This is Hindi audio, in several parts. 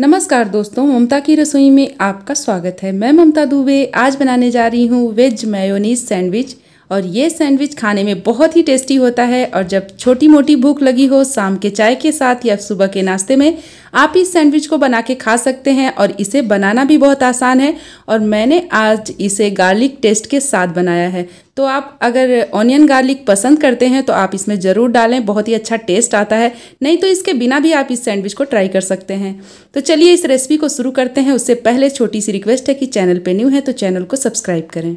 नमस्कार दोस्तों ममता की रसोई में आपका स्वागत है मैं ममता दुबे आज बनाने जा रही हूँ वेज मेयोनीज सैंडविच और ये सैंडविच खाने में बहुत ही टेस्टी होता है और जब छोटी मोटी भूख लगी हो शाम के चाय के साथ या सुबह के नाश्ते में आप इस सैंडविच को बना के खा सकते हैं और इसे बनाना भी बहुत आसान है और मैंने आज इसे गार्लिक टेस्ट के साथ बनाया है तो आप अगर ऑनियन गार्लिक पसंद करते हैं तो आप इसमें ज़रूर डालें बहुत ही अच्छा टेस्ट आता है नहीं तो इसके बिना भी आप इस सैंडविच को ट्राई कर सकते हैं तो चलिए इस रेसिपी को शुरू करते हैं उससे पहले छोटी सी रिक्वेस्ट है कि चैनल पर न्यू है तो चैनल को सब्सक्राइब करें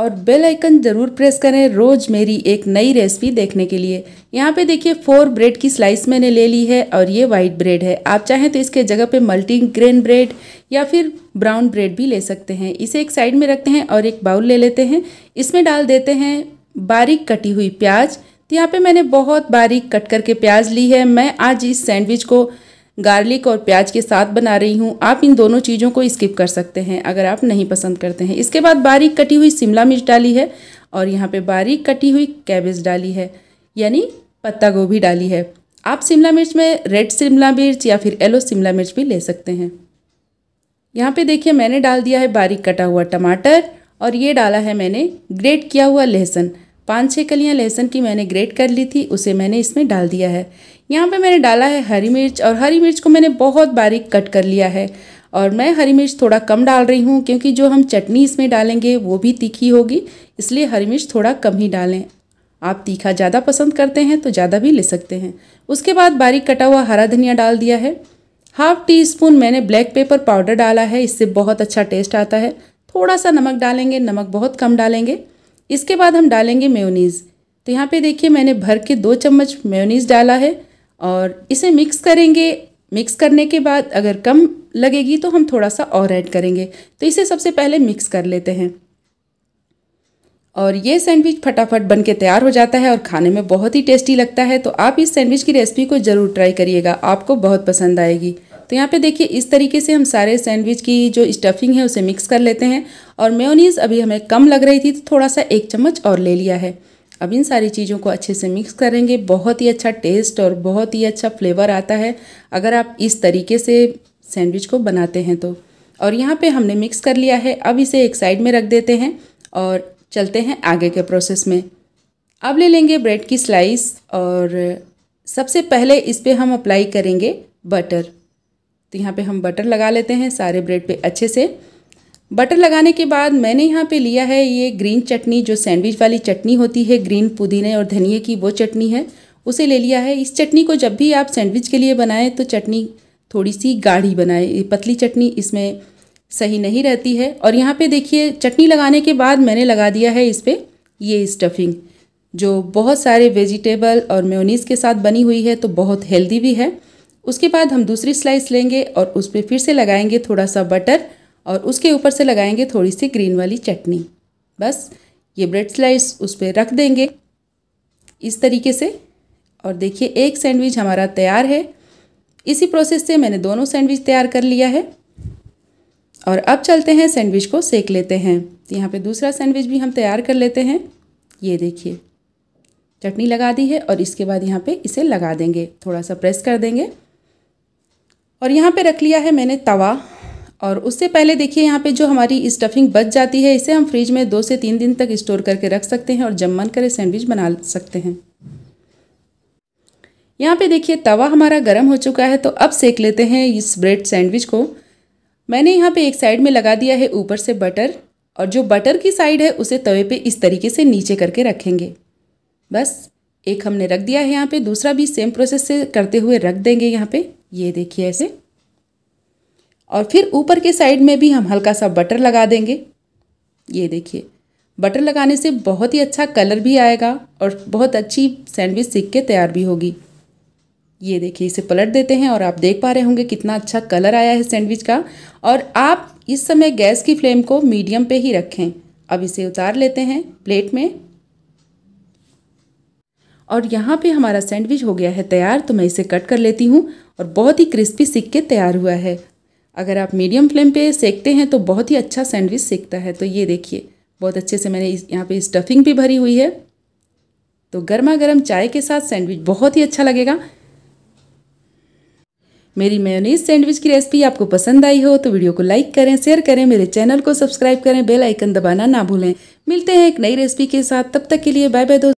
और बेल आइकन ज़रूर प्रेस करें रोज़ मेरी एक नई रेसिपी देखने के लिए यहाँ पे देखिए फोर ब्रेड की स्लाइस मैंने ले ली है और ये वाइट ब्रेड है आप चाहें तो इसके जगह पे मल्टी ग्रेन ब्रेड या फिर ब्राउन ब्रेड भी ले सकते हैं इसे एक साइड में रखते हैं और एक बाउल ले लेते हैं इसमें डाल देते हैं बारीक कटी हुई प्याज तो यहाँ पर मैंने बहुत बारीक कट करके प्याज ली है मैं आज इस सैंडविच को गार्लिक और प्याज के साथ बना रही हूँ आप इन दोनों चीज़ों को स्किप कर सकते हैं अगर आप नहीं पसंद करते हैं इसके बाद बारीक कटी हुई शिमला मिर्च डाली है और यहाँ पे बारीक कटी हुई कैबेज डाली है यानी पत्ता गोभी डाली है आप शिमला मिर्च में रेड शिमला मिर्च या फिर येलो शिमला मिर्च भी ले सकते हैं यहाँ पर देखिए मैंने डाल दिया है बारीक कटा हुआ टमाटर और ये डाला है मैंने ग्रेट किया हुआ लहसुन पाँच छः कलियाँ लहसुन की मैंने ग्रेट कर ली थी उसे मैंने इसमें डाल दिया है यहाँ पे मैंने डाला है हरी मिर्च और हरी मिर्च को मैंने बहुत बारीक कट कर लिया है और मैं हरी मिर्च थोड़ा कम डाल रही हूँ क्योंकि जो हम चटनी इसमें डालेंगे वो भी तीखी होगी इसलिए हरी मिर्च थोड़ा कम ही डालें आप तीखा ज़्यादा पसंद करते हैं तो ज़्यादा भी ले सकते हैं उसके बाद बारीक कटा हुआ हरा धनिया डाल दिया है हाफ टी स्पून मैंने ब्लैक पेपर पाउडर डाला है इससे बहुत अच्छा टेस्ट आता है थोड़ा सा नमक डालेंगे नमक बहुत कम डालेंगे इसके बाद हम डालेंगे मेयोनीज़ तो यहाँ पे देखिए मैंने भर के दो चम्मच मेयोनीज़ डाला है और इसे मिक्स करेंगे मिक्स करने के बाद अगर कम लगेगी तो हम थोड़ा सा और ऐड करेंगे तो इसे सबसे पहले मिक्स कर लेते हैं और ये सैंडविच फटाफट बन के तैयार हो जाता है और खाने में बहुत ही टेस्टी लगता है तो आप इस सैंडविच की रेसिपी को ज़रूर ट्राई करिएगा आपको बहुत पसंद आएगी तो यहाँ पे देखिए इस तरीके से हम सारे सैंडविच की जो स्टफिंग है उसे मिक्स कर लेते हैं और मेयोनीज़ अभी हमें कम लग रही थी तो थोड़ा सा एक चम्मच और ले लिया है अब इन सारी चीज़ों को अच्छे से मिक्स करेंगे बहुत ही अच्छा टेस्ट और बहुत ही अच्छा फ्लेवर आता है अगर आप इस तरीके से सैंडविच को बनाते हैं तो और यहाँ पर हमने मिक्स कर लिया है अब इसे एक साइड में रख देते हैं और चलते हैं आगे के प्रोसेस में अब ले लेंगे ब्रेड की स्लाइस और सबसे पहले इस पर हम अप्लाई करेंगे बटर तो यहाँ पे हम बटर लगा लेते हैं सारे ब्रेड पे अच्छे से बटर लगाने के बाद मैंने यहाँ पे लिया है ये ग्रीन चटनी जो सैंडविच वाली चटनी होती है ग्रीन पुदीने और धनिए की वो चटनी है उसे ले लिया है इस चटनी को जब भी आप सैंडविच के लिए बनाएं तो चटनी थोड़ी सी गाढ़ी बनाए पतली चटनी इसमें सही नहीं रहती है और यहाँ पे देखिए चटनी लगाने के बाद मैंने लगा दिया है इस पर ये स्टफिंग जो बहुत सारे वेजिटेबल और मेयोनीज़ के साथ बनी हुई है तो बहुत हेल्दी भी है उसके बाद हम दूसरी स्लाइस लेंगे और उस पर फिर से लगाएंगे थोड़ा सा बटर और उसके ऊपर से लगाएंगे थोड़ी सी ग्रीन वाली चटनी बस ये ब्रेड स्लाइस उस पर रख देंगे इस तरीके से और देखिए एक सैंडविच हमारा तैयार है इसी प्रोसेस से मैंने दोनों सैंडविच तैयार कर लिया है और अब चलते हैं सैंडविच को सेक लेते हैं यहाँ पे दूसरा सैंडविच भी हम तैयार कर लेते हैं ये देखिए चटनी लगा दी है और इसके बाद यहाँ पे इसे लगा देंगे थोड़ा सा प्रेस कर देंगे और यहाँ पे रख लिया है मैंने तवा और उससे पहले देखिए यहाँ पे जो हमारी स्टफिंग बच जाती है इसे हम फ्रिज में दो से तीन दिन तक स्टोर करके रख सकते हैं और जब मन करे सैंडविच बना सकते हैं यहाँ पे देखिए तवा हमारा गर्म हो चुका है तो अब सेक लेते हैं इस ब्रेड सैंडविच को मैंने यहाँ पे एक साइड में लगा दिया है ऊपर से बटर और जो बटर की साइड है उसे तवे पे इस तरीके से नीचे करके रखेंगे बस एक हमने रख दिया है यहाँ पे दूसरा भी सेम प्रोसेस से करते हुए रख देंगे यहाँ पे ये देखिए ऐसे और फिर ऊपर के साइड में भी हम हल्का सा बटर लगा देंगे ये देखिए बटर लगाने से बहुत ही अच्छा कलर भी आएगा और बहुत अच्छी सैंडविच सीख के तैयार भी होगी ये देखिए इसे पलट देते हैं और आप देख पा रहे होंगे कितना अच्छा कलर आया है सैंडविच का और आप इस समय गैस की फ्लेम को मीडियम पे ही रखें अब इसे उतार लेते हैं प्लेट में और यहाँ पे हमारा सैंडविच हो गया है तैयार तो मैं इसे कट कर लेती हूँ और बहुत ही क्रिस्पी सिक के तैयार हुआ है अगर आप मीडियम फ्लेम पे सेकते हैं तो बहुत ही अच्छा सैंडविच सीखता है तो ये देखिए बहुत अच्छे से मैंने इस यहाँ पर स्टफिंग भी भरी हुई है तो गर्मा गर्म चाय के साथ सैंडविच बहुत ही अच्छा लगेगा मेरी मेयोनीज सैंडविच की रेसिपी आपको पसंद आई हो तो वीडियो को लाइक करें शेयर करें मेरे चैनल को सब्सक्राइब करें बेल आइकन दबाना ना भूलें मिलते हैं एक नई रेसिपी के साथ तब तक के लिए बाय बाय दोस्तों